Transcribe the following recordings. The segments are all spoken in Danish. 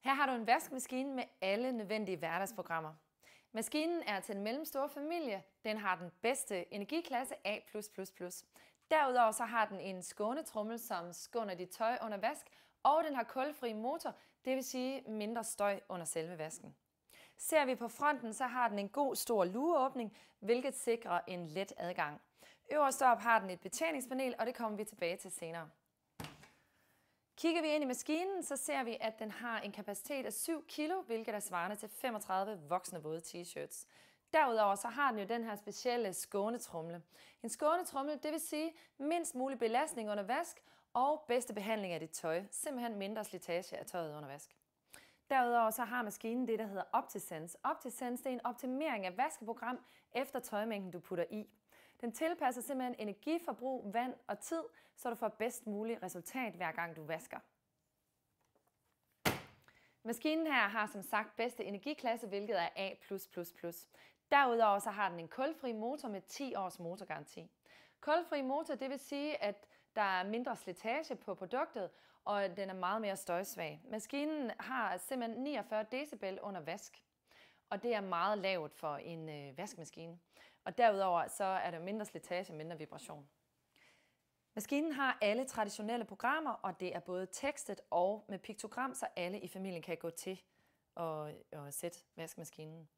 Her har du en vaskemaskine med alle nødvendige hverdagsprogrammer. Maskinen er til en mellemstor familie. Den har den bedste energiklasse A++. Derudover så har den en skånetrummel, som skåner dit tøj under vask, og den har kulfri motor, det vil sige mindre støj under selve vasken. Ser vi på fronten, så har den en god stor lueåbning, hvilket sikrer en let adgang. Øverst op har den et betjeningspanel, og det kommer vi tilbage til senere. Kigger vi ind i maskinen, så ser vi, at den har en kapacitet af 7 kg, hvilket er svarende til 35 voksne våde t-shirts. Derudover så har den jo den her specielle skånetrumle. En skånetrumle, det vil sige mindst mulig belastning under vask og bedste behandling af dit tøj, simpelthen mindre slitage af tøjet under vask. Derudover så har maskinen det, der hedder OptiSense. OptiSense det er en optimering af vaskeprogram efter tøjmængden, du putter i. Den tilpasser simpelthen energiforbrug, vand og tid, så du får bedst mulig resultat hver gang du vasker. Maskinen her har som sagt bedste energiklasse, hvilket er A+++. Derudover så har den en kulfri motor med 10 års motorgaranti. Kulfri motor, det vil sige, at der er mindre slitage på produktet, og den er meget mere støjsvag. Maskinen har simpelthen 49 decibel under vask, og det er meget lavt for en øh, vaskemaskine. Og derudover så er der mindre slitage og mindre vibration. Maskinen har alle traditionelle programmer, og det er både tekstet og med piktogram, så alle i familien kan gå til og, og sætte vaskemaskinen.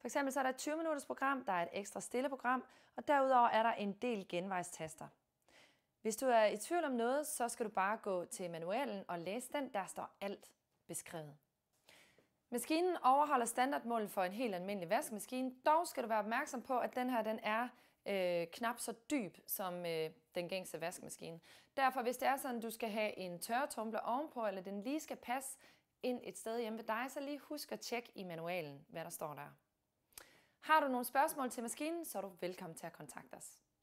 For eksempel så er der et 20 minutters program, der er et ekstra stille program, og derudover er der en del genvejstaster. Hvis du er i tvivl om noget, så skal du bare gå til manualen og læse den. Der står alt beskrevet. Maskinen overholder standardmålen for en helt almindelig vaskemaskine, dog skal du være opmærksom på, at den her den er øh, knap så dyb som øh, den gængse vaskemaskine. Derfor hvis det er sådan, at du skal have en tørretumbler ovenpå, eller den lige skal passe ind et sted hjemme ved dig, så lige husk at tjekke i manualen, hvad der står der. Har du nogle spørgsmål til maskinen, så er du velkommen til at kontakte os.